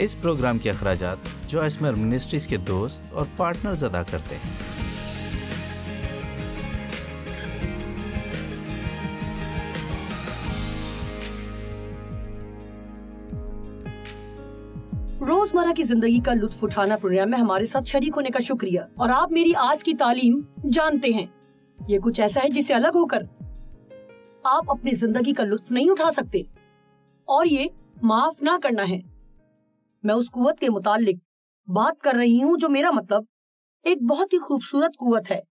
इस प्रोग्राम के अखराज जो इसमें मिनिस्ट्रीज के दोस्त और पार्टनर अदा करते हैं रोजमर्रा की जिंदगी का लुत्फ उठाना प्रोग्राम में हमारे साथ शरीक होने का शुक्रिया और आप मेरी आज की तालीम जानते हैं ये कुछ ऐसा है जिसे अलग होकर आप अपनी जिंदगी का लुत्फ नहीं उठा सकते और ये माफ ना करना है मैं उस कुवत के मुतालिक बात कर रही हूँ जो मेरा मतलब एक बहुत ही खूबसूरत कुवत है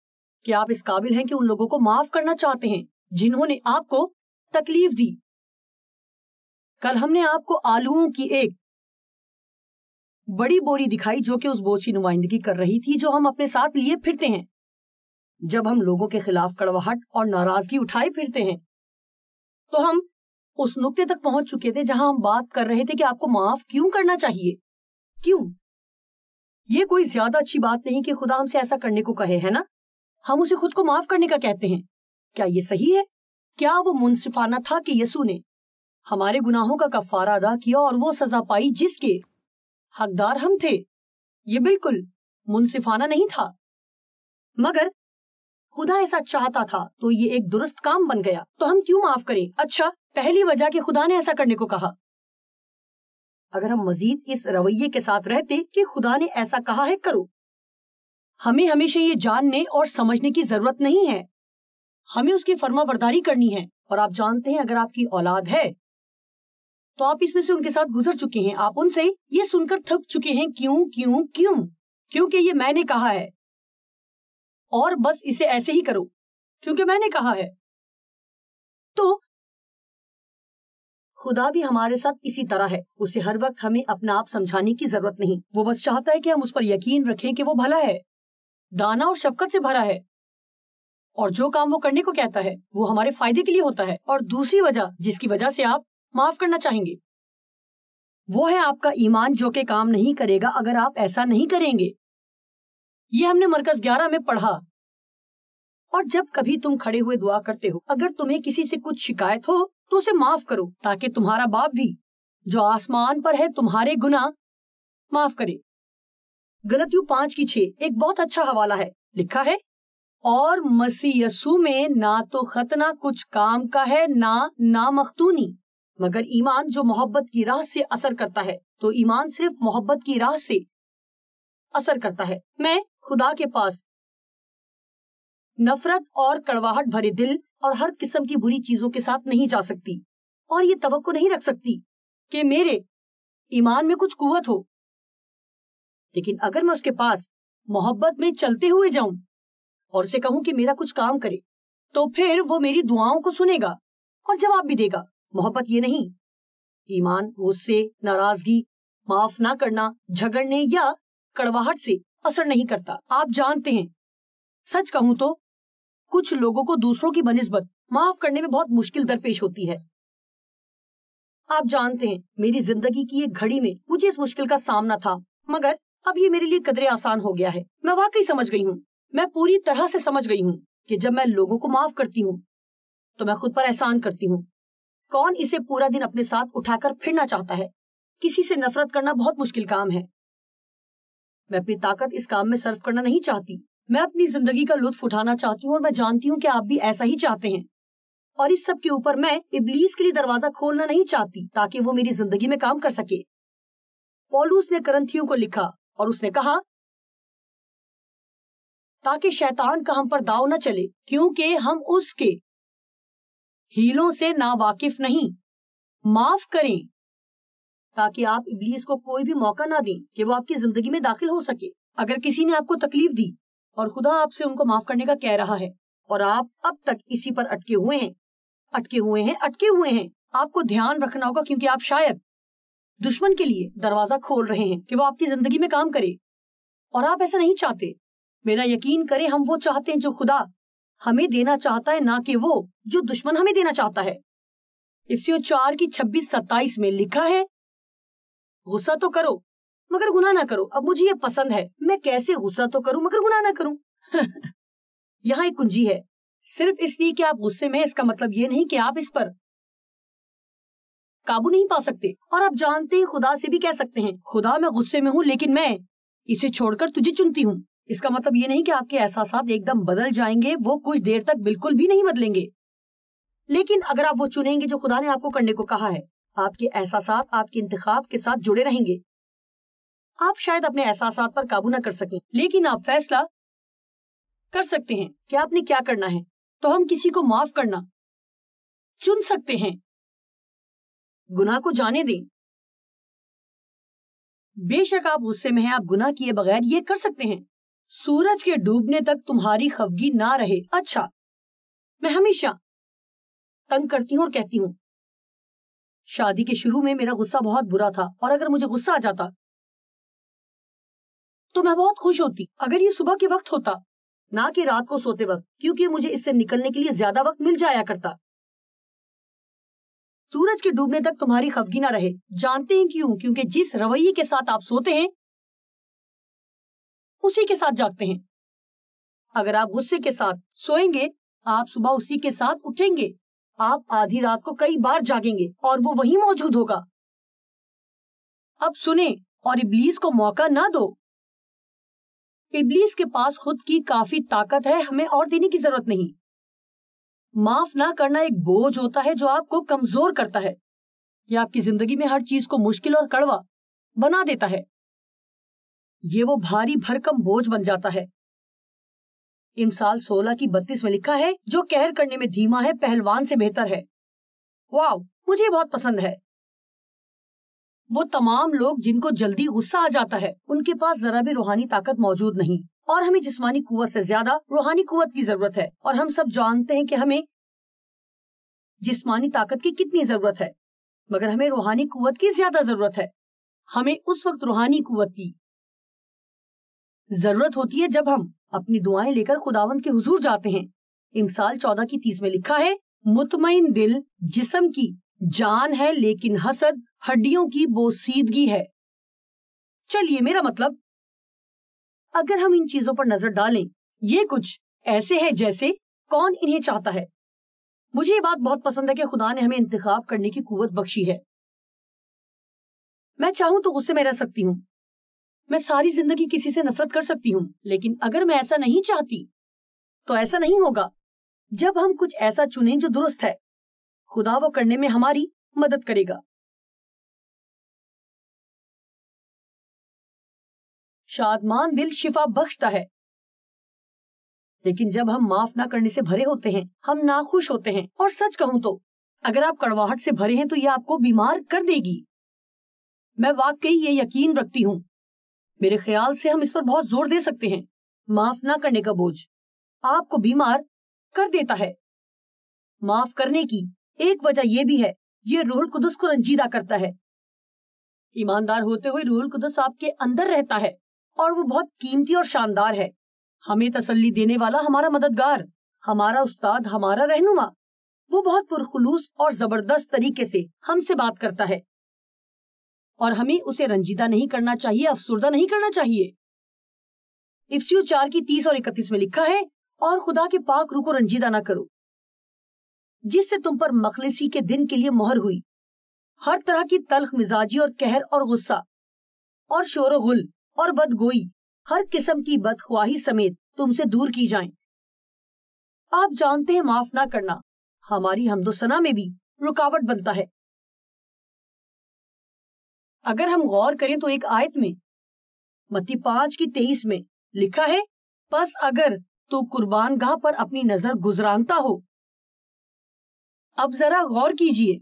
कि आप इस काबिल हैं कि उन लोगों को माफ करना चाहते हैं जिन्होंने आपको तकलीफ दी कल हमने आपको आलुओं की एक बड़ी बोरी दिखाई जो कि उस बोची नुमाइंदगी कर रही थी जो हम अपने साथ लिए फिरते हैं जब हम लोगों के खिलाफ कड़वाहट और नाराजगी उठाए फिरते हैं तो हम उस नुक्ते तक पहुंच चुके थे जहां हम बात कर रहे थे कि आपको माफ क्यों करना चाहिए क्यों ये कोई ज्यादा अच्छी बात नहीं कि खुदा हमसे ऐसा करने को कहे है ना हम उसे खुद को माफ करने का कहते हैं क्या ये सही है क्या वो मुनसिफाना था कि यसु ने हमारे गुनाहों का कफारा अदा किया और वो सजा पाई जिसके हकदार हम थे ये बिल्कुल मुनसिफाना नहीं था मगर खुदा ऐसा चाहता था तो ये एक दुरुस्त काम बन गया तो हम क्यों माफ करें अच्छा पहली वजह कि खुदा ने ऐसा करने को कहा अगर हम मजीद इस रवैये के साथ रहते कि खुदा ने ऐसा कहा है करो हमें हमेशा ये जानने और समझने की जरूरत नहीं है हमें उसकी फर्मा बर्दारी करनी है और आप जानते हैं अगर आपकी औलाद है तो आप इसमें से उनके साथ गुजर चुके हैं आप उनसे ये सुनकर थक चुके हैं क्यों क्यों क्यों क्योंकि ये मैंने कहा है और बस इसे ऐसे ही करो क्योंकि मैंने कहा है तो खुदा भी हमारे साथ इसी तरह है उसे हर वक्त हमें अपना आप समझाने की जरूरत नहीं वो बस चाहता है कि हम उस पर यकीन रखें कि वो भला है दाना और शफकत से भरा है और जो काम वो करने को कहता है वो हमारे फायदे के लिए होता है और दूसरी वजह जिसकी वजह से आप माफ करना चाहेंगे वो है आपका ईमान जो कि काम नहीं करेगा अगर आप ऐसा नहीं करेंगे ये हमने मरकज ग्यारह में पढ़ा और जब कभी तुम खड़े हुए दुआ करते हो अगर तुम्हें किसी से कुछ शिकायत हो तो उसे माफ करो ताकि तुम्हारा बाप भी जो आसमान पर है तुम्हारे गुना माफ करे गलतियों पांच की छह एक बहुत अच्छा हवाला है लिखा है और मसी यसु में ना तो खतना कुछ काम का है ना ना मखतूनी मगर ईमान जो मोहब्बत की राह से असर करता है तो ईमान सिर्फ मोहब्बत की राह से असर करता है मैं खुदा के पास नफरत और कड़वाहट भरे दिल और हर किस्म की बुरी चीजों के साथ नहीं जा सकती और ये तवक्को नहीं रख सकती कि मेरे ईमान में कुछ कुवत हो लेकिन अगर मैं उसके पास मोहब्बत में चलते हुए जाऊं और उसे कहूं कि मेरा कुछ काम करे तो फिर वो मेरी दुआओं को सुनेगा और जवाब भी देगा मोहब्बत ये नहीं ईमान गुस्से नाराजगी माफ ना करना झगड़ने या कड़वाहट से असर नहीं करता आप जानते हैं सच कहूं तो कुछ लोगों को दूसरों की बनस्बत माफ करने में बहुत मुश्किल दरपेश होती है आप जानते हैं मेरी जिंदगी की एक घड़ी में मुझे इस मुश्किल का सामना था मगर अब ये मेरे लिए कदरे आसान हो गया है मैं वाकई समझ गई हूँ मैं पूरी तरह से समझ गई हूँ कि जब मैं लोगों को माफ करती हूँ तो मैं खुद पर एहसान करती हूँ कौन इसे पूरा दिन अपने साथ उठाकर फिरना चाहता है किसी से नफरत करना बहुत मुश्किल काम है मैं अपनी ताकत इस काम में सर्व करना नहीं चाहती मैं अपनी जिंदगी का लुत्फ उठाना चाहती हूँ और मैं जानती हूँ कि आप भी ऐसा ही चाहते हैं और इस सब के ऊपर मैं इबलीस के लिए दरवाजा खोलना नहीं चाहती ताकि वो मेरी जिंदगी में काम कर सके पॉलूस ने करंथियों को लिखा और उसने कहा ताकि शैतान का हम पर दाव न चले क्योंकि हम उसके हीलों से नावाकिफ नहीं माफ करें ताकि आप इबलीस को कोई भी मौका ना दें कि वो आपकी जिंदगी में दाखिल हो सके अगर किसी ने आपको तकलीफ दी और खुदा आपसे उनको माफ करने का कह रहा है और आप अब तक इसी पर अटके हुए हैं अटके हुए हैं अटके हुए हैं आपको ध्यान रखना होगा क्योंकि आप शायद दुश्मन के लिए दरवाजा खोल रहे हैं कि वो आपकी जिंदगी में काम करे और आप ऐसा नहीं चाहते मेरा यकीन करें हम वो चाहते हैं जो खुदा हमें देना चाहता है ना कि वो जो दुश्मन हमें देना चाहता है इफ्सियो चार की छब्बीस सत्ताईस में लिखा है गुस्सा तो करो मगर गुना ना करो अब मुझे ये पसंद है मैं कैसे गुस्सा तो करूँ मगर गुना ना करूँ यहाँ एक कुंजी है सिर्फ इसलिए कि आप गुस्से में इसका मतलब ये नहीं कि आप इस पर काबू नहीं पा सकते और आप जानते ही खुदा से भी कह सकते हैं खुदा मैं गुस्से में हूँ लेकिन मैं इसे छोड़कर तुझे चुनती हूँ इसका मतलब ये नहीं कि आपके एहसास एकदम बदल जाएंगे वो कुछ देर तक बिल्कुल भी नहीं बदलेंगे लेकिन अगर आप वो चुनेंगे जो खुदा ने आपको करने को कहा है आपके एहसास आपके इंतखाब के साथ जुड़े रहेंगे आप शायद अपने एहसास पर काबू न कर सकें लेकिन आप फैसला कर सकते हैं कि आपने क्या करना है तो हम किसी को माफ करना चुन सकते हैं गुनाह को जाने दें बेशक आप गुस्से में हैं आप गुनाह किए बगैर ये कर सकते हैं सूरज के डूबने तक तुम्हारी खफगी ना रहे अच्छा मैं हमेशा तंग करती हूँ और कहती हूँ शादी के शुरू में मेरा गुस्सा बहुत बुरा था और अगर मुझे गुस्सा आ जाता तो मैं बहुत खुश होती अगर ये सुबह के वक्त होता ना कि रात को सोते वक्त क्योंकि मुझे इससे निकलने के लिए ज्यादा वक्त मिल जाया करता सूरज के डूबने तक तुम्हारी खफगी ना रहे जानते हैं क्यों क्योंकि जिस रवैये के साथ आप सोते हैं उसी के साथ जागते हैं अगर आप गुस्से के साथ सोएंगे आप सुबह उसी के साथ उठेंगे आप आधी रात को कई बार जागेंगे और वो वही मौजूद होगा अब सुने और इबलीस को मौका ना दो इबलीस के पास खुद की काफी ताकत है हमें और देने की जरूरत नहीं माफ ना करना एक बोझ होता है जो आपको कमजोर करता है या आपकी जिंदगी में हर चीज को मुश्किल और कड़वा बना देता है ये वो भारी भरकम बोझ बन जाता है इन साल सोलह की बत्तीस में लिखा है जो कहर करने में धीमा है पहलवान से बेहतर है वाह मुझे बहुत पसंद है वो तमाम लोग जिनको जल्दी गुस्सा आ जाता है उनके पास जरा भी रूहानी ताकत मौजूद नहीं और हमें जिस्मानी कुत से ज्यादा रूहानी कुत की जरूरत है और हम सब जानते हैं कि हमें जिस्मानी ताकत की कितनी जरूरत है मगर हमें रूहानी कुत की ज्यादा जरूरत है हमें उस वक्त रूहानी कुत की जरूरत होती है जब हम अपनी दुआएं लेकर खुदावंत के हुजूर जाते हैं इमसाल चौदह की तीस में लिखा है मुतमिन दिल जिसम की जान है लेकिन हसद हड्डियों की बोसीदगी है चलिए मेरा मतलब अगर हम इन चीजों पर नजर डालें ये कुछ ऐसे है जैसे कौन इन्हें चाहता है मुझे ये बात बहुत पसंद है कि खुदा ने हमें इंतखाब करने की कुवत बख्शी है मैं चाहूं तो गुस्से में रह सकती हूँ मैं सारी जिंदगी किसी से नफरत कर सकती हूँ लेकिन अगर मैं ऐसा नहीं चाहती तो ऐसा नहीं होगा जब हम कुछ ऐसा चुने जो दुरुस्त है खुदा वो करने में हमारी मदद करेगा शादमान दिल शिफा बख्शता है लेकिन जब हम माफ ना करने से भरे होते हैं हम नाखुश होते हैं और सच कहूँ तो अगर आप कड़वाहट से भरे हैं तो यह आपको बीमार कर देगी मैं वाकई ये यकीन रखती हूँ मेरे ख्याल से हम इस पर बहुत जोर दे सकते हैं माफ ना करने का बोझ आपको बीमार कर देता है माफ करने की एक वजह यह भी है ये रूहुल कुदस को रंजीदा करता है ईमानदार होते हुए रूहुल कुदस आपके अंदर रहता है और वो बहुत कीमती और शानदार है हमें तसल्ली देने वाला हमारा मददगार हमारा उस्ताद हमारा रहनुमा वो बहुत पुरखलूस और जबरदस्त तरीके से हमसे बात करता है और हमें उसे रंजीदा नहीं करना चाहिए अफसुरदा नहीं करना चाहिए इफ्सियो चार की तीस और इकतीस में लिखा है और खुदा के पाक रू को रंजीदा ना करो जिससे तुम पर मखलिसी के दिन के लिए मोहर हुई हर तरह की तलख मिजाजी और कहर और गुस्सा और शोर गुल और बदगोई हर किस्म की बदख्वाही समेत तुमसे दूर की जाए आप जानते हैं माफ ना करना हमारी हमदोसना में भी रुकावट बनता है अगर हम गौर करें तो एक आयत में मती पांच की तेईस में लिखा है बस अगर तो कुर्बान गाह पर अपनी नजर गुजरानता हो अब जरा गौर कीजिए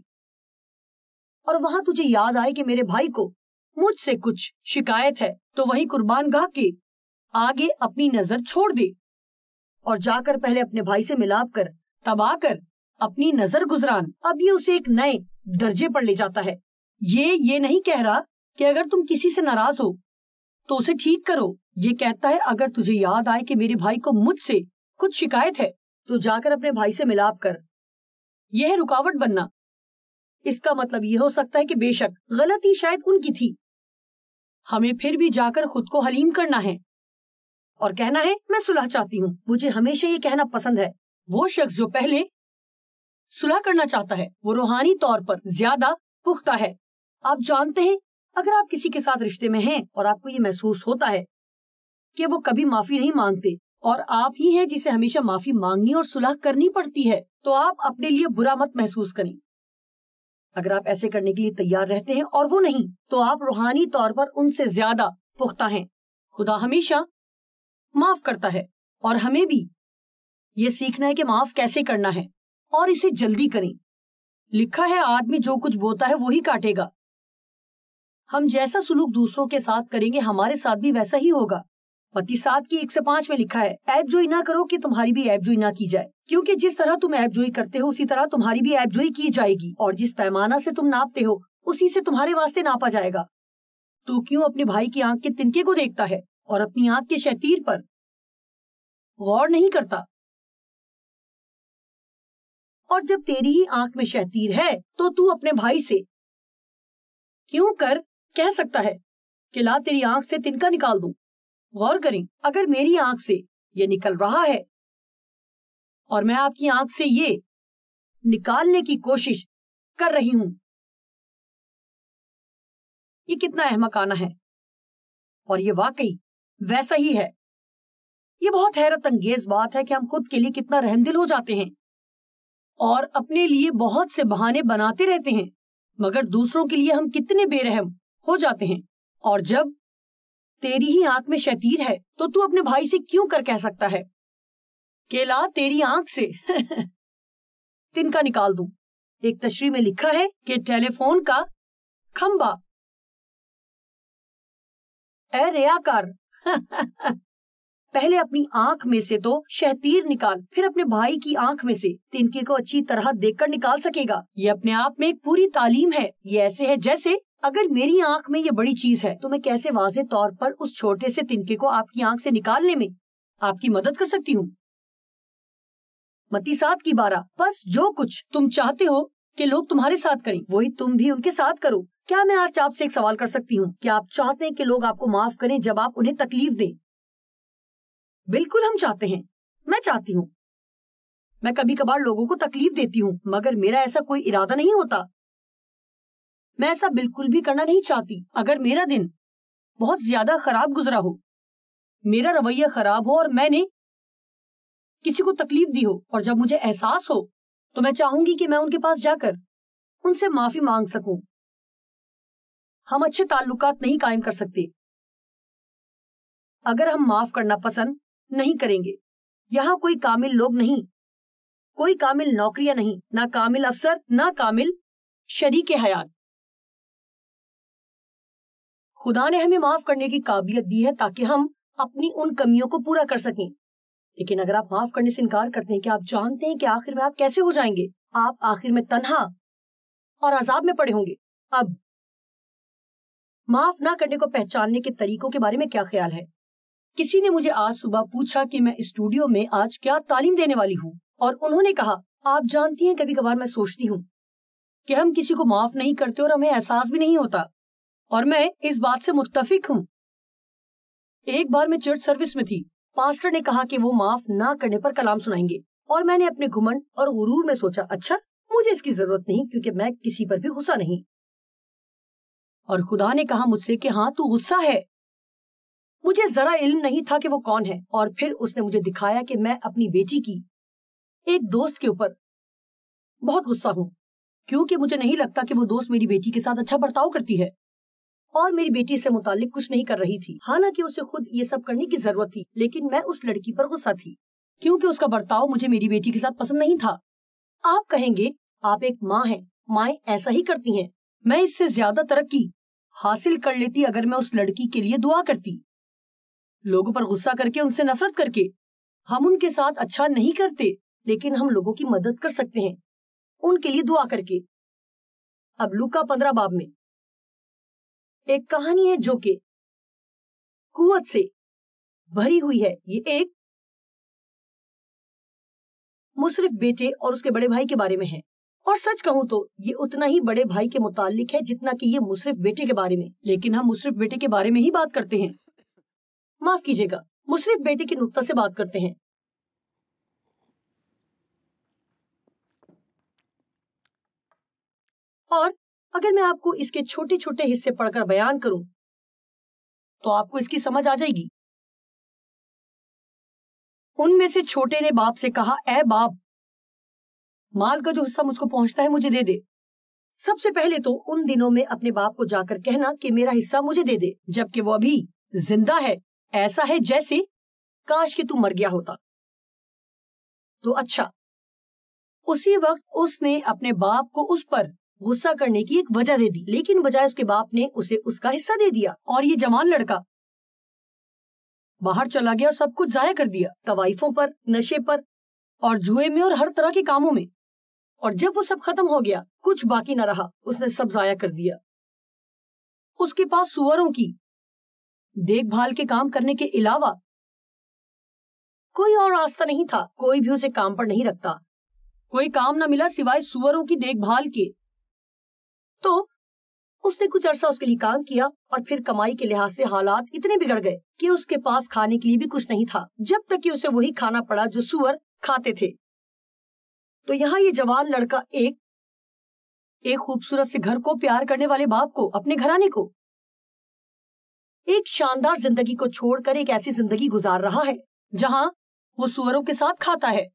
और वहां तुझे याद आए कि मेरे भाई को मुझसे कुछ शिकायत है तो वही कुर्बान गाह के आगे अपनी नजर छोड़ दे और जाकर पहले अपने भाई से मिलाप कर तब आकर अपनी नजर गुजरान अब ये उसे एक नए दर्जे पर ले जाता है ये ये नहीं कह रहा कि अगर तुम किसी से नाराज हो तो उसे ठीक करो ये कहता है अगर तुझे याद आए कि मेरे भाई को मुझसे कुछ शिकायत है तो जाकर अपने भाई से मिलाप कर यह रुकावट बनना इसका मतलब यह हो सकता है कि बेशक गलती शायद उनकी थी हमें फिर भी जाकर खुद को हलीम करना है और कहना है मैं सुलह चाहती हूँ मुझे हमेशा ये कहना पसंद है वो शख्स जो पहले सुलह करना चाहता है वो रूहानी तौर पर ज्यादा पुख्ता है आप जानते हैं अगर आप किसी के साथ रिश्ते में हैं और आपको ये महसूस होता है कि वो कभी माफी नहीं मांगते और आप ही हैं जिसे हमेशा माफी मांगनी और सुलह करनी पड़ती है तो आप अपने लिए बुरा मत महसूस करें अगर आप ऐसे करने के लिए तैयार रहते हैं और वो नहीं तो आप रूहानी तौर पर उनसे ज्यादा पुख्ता हैं खुदा हमेशा माफ करता है और हमें भी ये सीखना है कि माफ कैसे करना है और इसे जल्दी करें लिखा है आदमी जो कुछ बोता है वही काटेगा हम जैसा सुलूक दूसरों के साथ करेंगे हमारे साथ भी वैसा ही होगा पति सात की एक से पाँच में लिखा है ऐप जोई ना करो कि तुम्हारी भी ऐप जोई ना की जाए क्योंकि जिस तरह तुम ऐप जोई करते हो उसी तरह तुम्हारी भी ऐप जोई की जाएगी और जिस पैमाना से तुम नापते हो उसी से तुम्हारे वास्ते नापा जाएगा तू क्यों अपने भाई की आंख के तिनके को देखता है और अपनी आंख के शैतीर पर गौर नहीं करता और जब तेरी ही आंख में शैतीर है तो तू अपने भाई से क्यों कर कह सकता है कि ला तेरी आंख से तिनका निकाल दू गौर करें अगर मेरी आंख से ये निकल रहा है और मैं आपकी आंख से ये निकालने की कोशिश कर रही हूं ये कितना अहमकाना है और ये वाकई वैसा ही है ये बहुत हैरत अंगेज बात है कि हम खुद के लिए कितना रहमदिल हो जाते हैं और अपने लिए बहुत से बहाने बनाते रहते हैं मगर दूसरों के लिए हम कितने बेरहम हो जाते हैं और जब तेरी ही आंख में शतीर है तो तू अपने भाई से क्यों कर कह सकता है केला तेरी आंख से तिनका निकाल दू एक तशरी में लिखा है कि टेलीफोन का खंबा ए कर पहले अपनी आंख में से तो शहतीर निकाल फिर अपने भाई की आंख में से तिनके को अच्छी तरह देखकर निकाल सकेगा ये अपने आप में एक पूरी तालीम है ये ऐसे है जैसे अगर मेरी आंख में ये बड़ी चीज है तो मैं कैसे वाजे तौर पर उस छोटे से तिनके को आपकी आंख से निकालने में आपकी मदद कर सकती हूँ मती सात की बारह बस जो कुछ तुम चाहते हो कि लोग तुम्हारे साथ करें वही तुम भी उनके साथ करो क्या मैं आज आपसे एक सवाल कर सकती हूँ क्या आप चाहते हैं कि लोग आपको माफ करें जब आप उन्हें तकलीफ दें बिल्कुल हम चाहते हैं मैं चाहती हूँ मैं कभी कभार लोगों को तकलीफ देती हूँ मगर मेरा ऐसा कोई इरादा नहीं होता मैं ऐसा बिल्कुल भी करना नहीं चाहती अगर मेरा दिन बहुत ज्यादा खराब गुजरा हो मेरा रवैया खराब हो और मैंने किसी को तकलीफ दी हो और जब मुझे एहसास हो तो मैं चाहूंगी कि मैं उनके पास जाकर उनसे माफी मांग सकूं हम अच्छे ताल्लुकात नहीं कायम कर सकते अगर हम माफ करना पसंद नहीं करेंगे यहाँ कोई कामिल लोग नहीं कोई कामिल नौकरियां नहीं ना कामिल अफसर ना कामिल शरीक हयात खुदा ने हमें माफ करने की काबिलियत दी है ताकि हम अपनी उन कमियों को पूरा कर सकें लेकिन अगर आप माफ करने से इनकार करते हैं कि आप जानते हैं कि आखिर में आप कैसे हो जाएंगे आप आखिर में तन्हा और अजाब में पड़े होंगे अब माफ ना करने को पहचानने के तरीकों के बारे में क्या ख्याल है किसी ने मुझे आज सुबह पूछा कि मैं स्टूडियो में आज क्या तालीम देने वाली हूँ और उन्होंने कहा आप जानती हैं कभी कभार मैं सोचती हूँ कि हम किसी को माफ नहीं करते और हमें एहसास भी नहीं होता और मैं इस बात से मुत्तफिक हूँ एक बार मैं चर्च सर्विस में थी पास्टर ने कहा कि वो माफ ना करने पर कलाम सुनाएंगे और मैंने अपने घुमंड और गुरूर में सोचा अच्छा मुझे इसकी जरूरत नहीं क्योंकि मैं किसी पर भी गुस्सा नहीं और खुदा ने कहा मुझसे कि हाँ तू गुस्सा है मुझे जरा इल्म नहीं था कि वो कौन है और फिर उसने मुझे दिखाया कि मैं अपनी बेटी की एक दोस्त के ऊपर बहुत गुस्सा हूँ क्योंकि मुझे नहीं लगता कि वो दोस्त मेरी बेटी के साथ अच्छा बर्ताव करती है और मेरी बेटी से मुतालिक कुछ नहीं कर रही थी हालांकि उसे खुद ये सब करने की जरूरत थी लेकिन मैं उस लड़की पर गुस्सा थी क्योंकि उसका बर्ताव मुझे मेरी बेटी के साथ पसंद नहीं था आप कहेंगे आप एक माँ हैं माए ऐसा ही करती हैं मैं इससे ज्यादा तरक्की हासिल कर लेती अगर मैं उस लड़की के लिए दुआ करती लोगों पर गुस्सा करके उनसे नफरत करके हम उनके साथ अच्छा नहीं करते लेकिन हम लोगों की मदद कर सकते हैं उनके लिए दुआ करके अब लुका पंद्रह बाब में एक कहानी है जो कि कुत से भरी हुई है ये एक मुसरिफ बेटे और उसके बड़े भाई के बारे में है और सच कहूँ तो ये उतना ही बड़े भाई के मुतालिक है जितना कि ये मुसरिफ बेटे के बारे में लेकिन हम मुसरिफ बेटे के बारे में ही बात करते हैं माफ कीजिएगा मुसरिफ बेटे के नुकता से बात करते हैं और अगर मैं आपको इसके छोटे छोटे हिस्से पढ़कर बयान करूं तो आपको इसकी समझ आ जाएगी उनमें से छोटे ने बाप से कहा ए बाप माल का जो हिस्सा मुझको पहुंचता है मुझे दे दे सबसे पहले तो उन दिनों में अपने बाप को जाकर कहना कि मेरा हिस्सा मुझे दे दे जबकि वो अभी जिंदा है ऐसा है जैसे काश कि तू मर गया होता तो अच्छा उसी वक्त उसने अपने बाप को उस पर गुस्सा करने की एक वजह दे दी लेकिन बजाय उसके बाप ने उसे उसका हिस्सा दे दिया और ये जवान लड़का बाहर चला गया और सब कुछ जाया कर दिया तवाइफों पर नशे पर और जुए में और हर तरह के कामों में और जब वो सब खत्म हो गया कुछ बाकी ना रहा उसने सब जाया कर दिया उसके पास सुअरों की देखभाल के काम करने के अलावा कोई और रास्ता नहीं था कोई भी उसे काम पर नहीं रखता कोई काम ना मिला सिवाय सुअरों की देखभाल के तो उसने कुछ अरसा उसके लिए काम किया और फिर कमाई के लिहाज से हालात इतने बिगड़ गए कि उसके पास खाने के लिए भी कुछ नहीं था जब तक कि उसे वही खाना पड़ा जो सुअर खाते थे तो यहाँ ये जवान लड़का एक एक खूबसूरत से घर को प्यार करने वाले बाप को अपने घराने को एक शानदार जिंदगी को छोड़कर एक ऐसी जिंदगी गुजार रहा है जहाँ वो सुअरों के साथ खाता है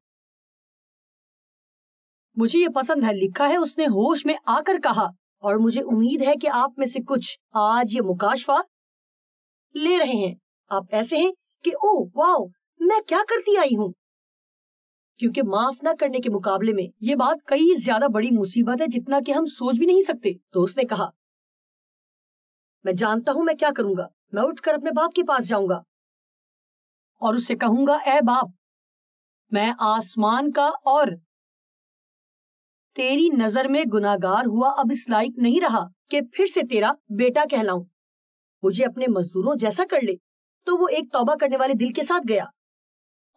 मुझे ये पसंद है लिखा है उसने होश में आकर कहा और मुझे उम्मीद है कि आप में से कुछ आज ये मुकाशवा ले रहे हैं आप ऐसे हैं कि ओ वाओ मैं क्या करती आई हूँ क्योंकि माफ ना करने के मुकाबले में ये बात कई ज्यादा बड़ी मुसीबत है जितना कि हम सोच भी नहीं सकते तो उसने कहा मैं जानता हूं मैं क्या करूंगा मैं उठकर अपने बाप के पास जाऊंगा और उससे कहूंगा ए बाप मैं आसमान का और तेरी नजर में गुनागार हुआ अब इस लायक नहीं रहा कि फिर से तेरा बेटा कहलाऊं मुझे अपने मजदूरों जैसा कर ले तो वो एक तौबा करने वाले दिल के साथ गया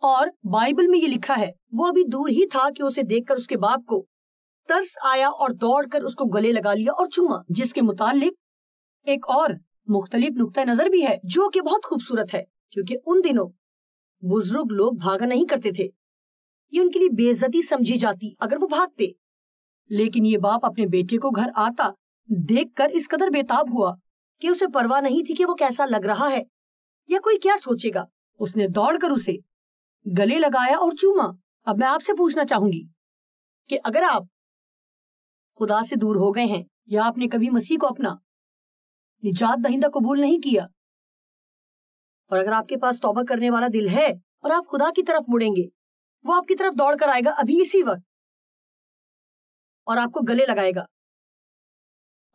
और बाइबल में ये लिखा है वो अभी दूर ही था कि उसे देखकर उसके बाप को तरस आया और दौड़कर उसको गले लगा लिया और चूमा जिसके मुतालिक एक और मुख्तलिफ नुकता नजर भी है जो कि बहुत खूबसूरत है क्योंकि उन दिनों बुजुर्ग लोग भागा नहीं करते थे ये उनके लिए बेजती समझी जाती अगर वो भागते लेकिन ये बाप अपने बेटे को घर आता देखकर इस कदर बेताब हुआ कि उसे परवाह नहीं थी कि वो कैसा लग रहा है या कोई क्या सोचेगा उसने दौड़कर उसे गले लगाया और चूमा अब मैं आपसे पूछना चाहूंगी कि अगर आप खुदा से दूर हो गए हैं या आपने कभी मसीह को अपना निजात दहिंदा कबूल नहीं किया और अगर आपके पास तौबा करने वाला दिल है और आप खुदा की तरफ मुड़ेंगे वो आपकी तरफ दौड़ कर आएगा अभी इसी वक्त और आपको गले लगाएगा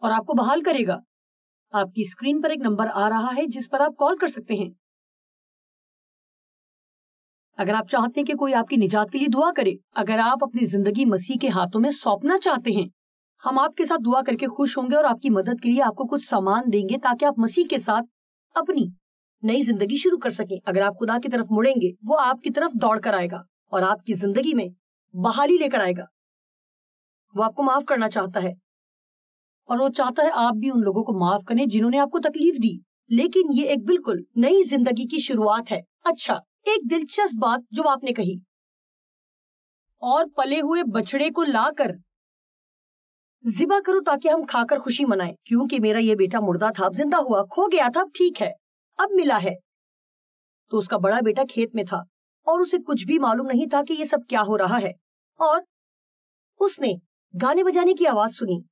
और आपको बहाल करेगा आपकी स्क्रीन पर एक नंबर आ रहा है जिस पर आप कॉल कर सकते हैं अगर आप चाहते हैं कि कोई आपकी निजात के लिए दुआ करे अगर आप अपनी जिंदगी मसीह के हाथों में सौंपना चाहते हैं हम आपके साथ दुआ करके खुश होंगे और आपकी मदद के लिए आपको कुछ सामान देंगे ताकि आप मसीह के साथ अपनी नई जिंदगी शुरू कर सकें अगर आप खुदा की तरफ मुड़ेंगे वो आपकी तरफ दौड़ कर आएगा और आपकी जिंदगी में बहाली लेकर आएगा वो आपको माफ करना चाहता है और वो चाहता है आप भी उन लोगों को माफ करें जिन्होंने आपको तकलीफ दी लेकिन ये एक बिल्कुल नई जिंदगी की शुरुआत है अच्छा एक दिलचस्प बात जो आपने कही और पले हुए बछड़े को लाकर जिबा करो ताकि हम खाकर खुशी मनाएं क्योंकि मेरा ये बेटा मुर्दा था अब जिंदा हुआ खो गया था अब ठीक है अब मिला है तो उसका बड़ा बेटा खेत में था और उसे कुछ भी मालूम नहीं था कि ये सब क्या हो रहा है और उसने गाने बजाने की आवाज सुनी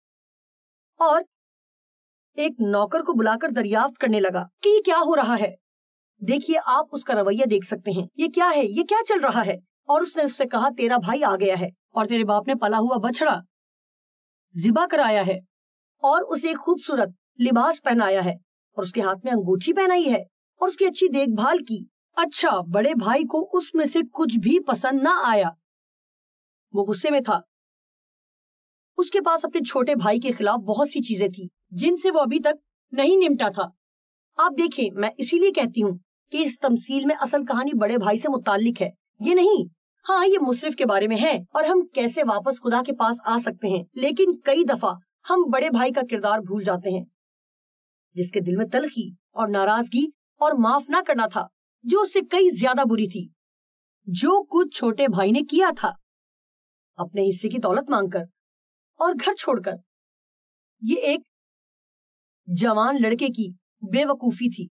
और एक नौकर को बुलाकर दरियाफ्त करने लगा कि ये क्या हो रहा है देखिए आप उसका रवैया देख सकते हैं ये क्या है ये क्या चल रहा है और उसने उससे कहा तेरा भाई आ गया है और तेरे बाप ने पला हुआ बछड़ा जिबा कराया है और उसे एक खूबसूरत लिबास पहनाया है और उसके हाथ में अंगूठी पहनाई है और उसकी अच्छी देखभाल की अच्छा बड़े भाई को उसमें से कुछ भी पसंद ना आया वो गुस्से में था उसके पास अपने छोटे भाई के खिलाफ बहुत सी चीजें थी जिनसे वो अभी तक नहीं निपटा था आप देखें मैं इसीलिए कहती हूँ कि इस तमसील में असल कहानी बड़े भाई से मुतालिक है ये नहीं हाँ ये मुसरफ के बारे में है और हम कैसे वापस खुदा के पास आ सकते हैं लेकिन कई दफा हम बड़े भाई का किरदार भूल जाते हैं जिसके दिल में तलखी और नाराजगी और माफ ना करना था जो उससे कई ज्यादा बुरी थी जो कुछ छोटे भाई ने किया था अपने हिस्से की दौलत मांगकर और घर छोड़कर ये एक जवान लड़के की बेवकूफी थी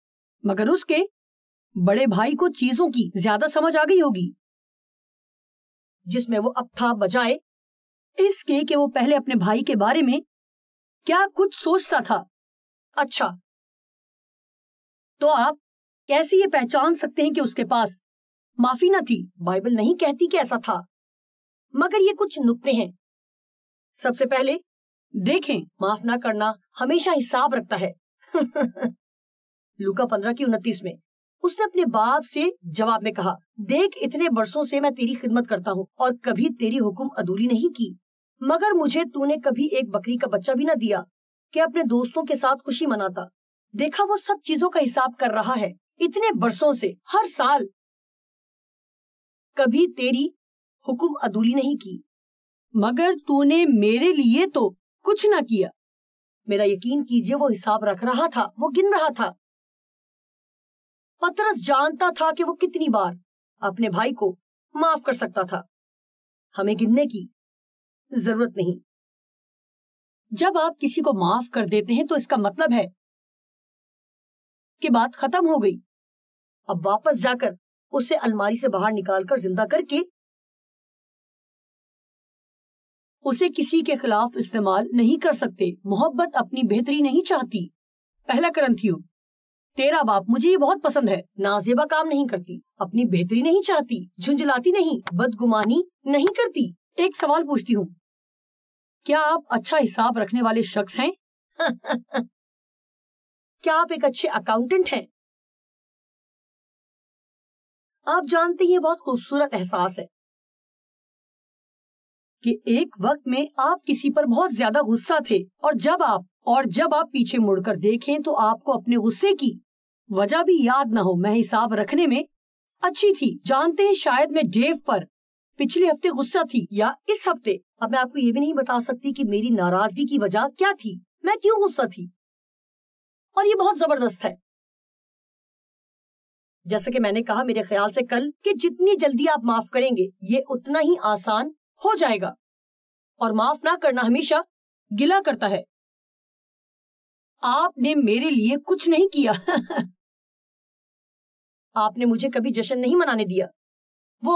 मगर उसके बड़े भाई को चीजों की ज्यादा समझ आ गई होगी जिसमें वो अब था बजाए इसके कि वो पहले अपने भाई के बारे में क्या कुछ सोचता था अच्छा तो आप कैसे ये पहचान सकते हैं कि उसके पास माफी ना थी बाइबल नहीं कहती कि ऐसा था मगर ये कुछ नुकते हैं सबसे पहले देखें माफ ना करना हमेशा हिसाब रखता है लुका पंद्रह की उनतीस में उसने अपने बाप से जवाब में कहा देख इतने वर्षों से मैं तेरी खिदमत करता हूँ और कभी तेरी हुक्म अधूरी नहीं की मगर मुझे तूने कभी एक बकरी का बच्चा भी न दिया कि अपने दोस्तों के साथ खुशी मनाता देखा वो सब चीजों का हिसाब कर रहा है इतने बरसों से हर साल कभी तेरी हुक्म अधूरी नहीं की मगर तूने मेरे लिए तो कुछ ना किया मेरा यकीन कीजिए वो हिसाब रख रहा था वो गिन रहा था पतरस जानता था कि वो कितनी बार अपने भाई को माफ कर सकता था हमें गिनने की जरूरत नहीं जब आप किसी को माफ कर देते हैं तो इसका मतलब है कि बात खत्म हो गई अब वापस जाकर उसे अलमारी से बाहर निकालकर जिंदा करके उसे किसी के खिलाफ इस्तेमाल नहीं कर सकते मोहब्बत अपनी बेहतरी नहीं चाहती पहला करंथियो तेरा बाप मुझे ये बहुत पसंद है नाजेबा काम नहीं करती अपनी बेहतरी नहीं चाहती झुंझलाती नहीं बदगुमानी नहीं करती एक सवाल पूछती हूँ क्या आप अच्छा हिसाब रखने वाले शख्स हैं क्या आप एक अच्छे अकाउंटेंट हैं आप जानते हैं बहुत खूबसूरत एहसास है कि एक वक्त में आप किसी पर बहुत ज्यादा गुस्सा थे और जब आप और जब आप पीछे मुड़कर देखें तो आपको अपने गुस्से की वजह भी याद ना हो मैं हिसाब रखने में अच्छी थी जानते हैं शायद मैं डेव पर पिछले हफ्ते गुस्सा थी या इस हफ्ते अब मैं आपको ये भी नहीं बता सकती कि मेरी नाराजगी की वजह क्या थी मैं क्यों गुस्सा थी और ये बहुत जबरदस्त है जैसे कि मैंने कहा मेरे ख्याल से कल कि जितनी जल्दी आप माफ करेंगे ये उतना ही आसान हो जाएगा और माफ ना करना हमेशा गिला करता है आपने मेरे लिए कुछ नहीं किया आपने मुझे कभी जश्न नहीं मनाने दिया वो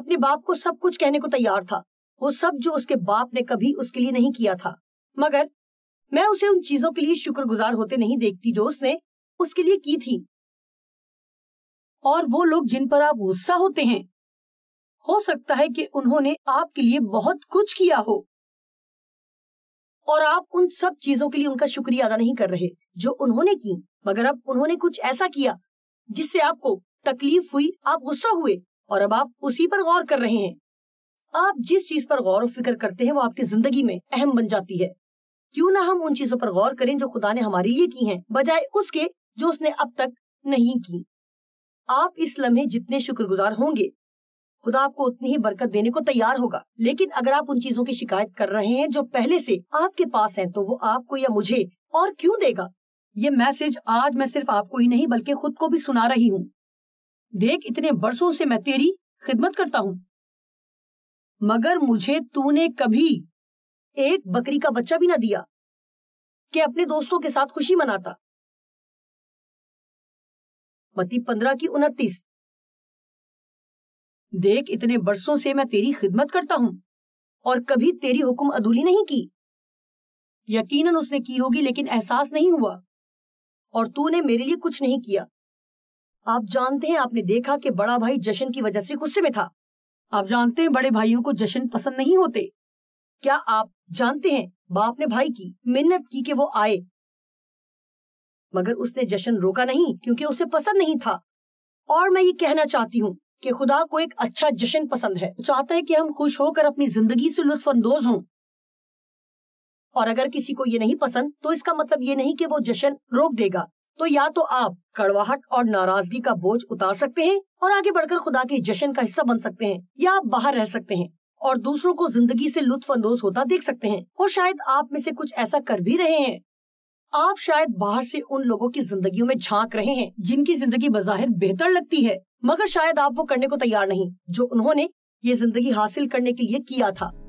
अपने बाप को सब कुछ कहने को तैयार था वो सब जो उसके बाप ने कभी उसके लिए नहीं किया था मगर मैं उसे उन चीजों के लिए शुक्रगुजार होते नहीं देखती जो उसने उसके लिए की थी और वो लोग जिन पर आप गुस्सा होते हैं हो सकता है कि उन्होंने आपके लिए बहुत कुछ किया हो और आप उन सब चीजों के लिए उनका शुक्रिया अदा नहीं कर रहे जो उन्होंने की मगर अब उन्होंने कुछ ऐसा किया जिससे आपको तकलीफ हुई आप गुस्सा हुए और अब आप उसी पर गौर कर रहे हैं आप जिस चीज पर गौर फिक्र करते हैं वो आपकी जिंदगी में अहम बन जाती है क्यों ना हम उन चीजों पर गौर करें जो खुदा ने हमारे लिए की हैं बजाय उसके जो उसने अब तक नहीं की आप इस लम्हे जितने शुक्रगुजार होंगे खुदा आपको उतनी ही बरकत देने को तैयार होगा लेकिन अगर आप उन चीजों की शिकायत कर रहे हैं जो पहले से आपके पास हैं तो वो आपको या मुझे और क्यों देगा ये मैसेज आज मैं सिर्फ आपको ही नहीं बल्कि खुद को भी सुना रही हूँ देख इतने बरसों से मैं तेरी खिदमत करता हूँ मगर मुझे तूने कभी एक बकरी का बच्चा भी ना दिया कि अपने दोस्तों के साथ खुशी मनाता मती पंद्रह की उनतीस देख इतने बरसों से मैं तेरी खिदमत करता हूँ और कभी तेरी हुक्म अदूली नहीं की यकीनन उसने की होगी लेकिन एहसास नहीं हुआ और तूने मेरे लिए कुछ नहीं किया आप जानते हैं आपने देखा कि बड़ा भाई जश्न की वजह से गुस्से में था आप जानते हैं बड़े भाइयों को जशन पसंद नहीं होते क्या आप जानते हैं बाप ने भाई की मिन्नत की कि वो आए मगर उसने जशन रोका नहीं क्योंकि उसे पसंद नहीं था और मैं ये कहना चाहती हूँ कि खुदा को एक अच्छा जश्न पसंद है चाहता है कि हम खुश होकर अपनी जिंदगी से लुत्फानंदोज हों और अगर किसी को ये नहीं पसंद तो इसका मतलब ये नहीं कि वो जश्न रोक देगा तो या तो आप कड़वाहट और नाराजगी का बोझ उतार सकते हैं और आगे बढ़कर खुदा के जश्न का हिस्सा बन सकते हैं या आप बाहर रह सकते हैं और दूसरों को जिंदगी से लुत्फानंदोज होता देख सकते हैं और शायद आप में से कुछ ऐसा कर भी रहे हैं आप शायद बाहर से उन लोगों की जिंदगियों में झांक रहे हैं जिनकी जिंदगी बजाहिर बेहतर लगती है मगर शायद आप वो करने को तैयार नहीं जो उन्होंने ये जिंदगी हासिल करने के लिए किया था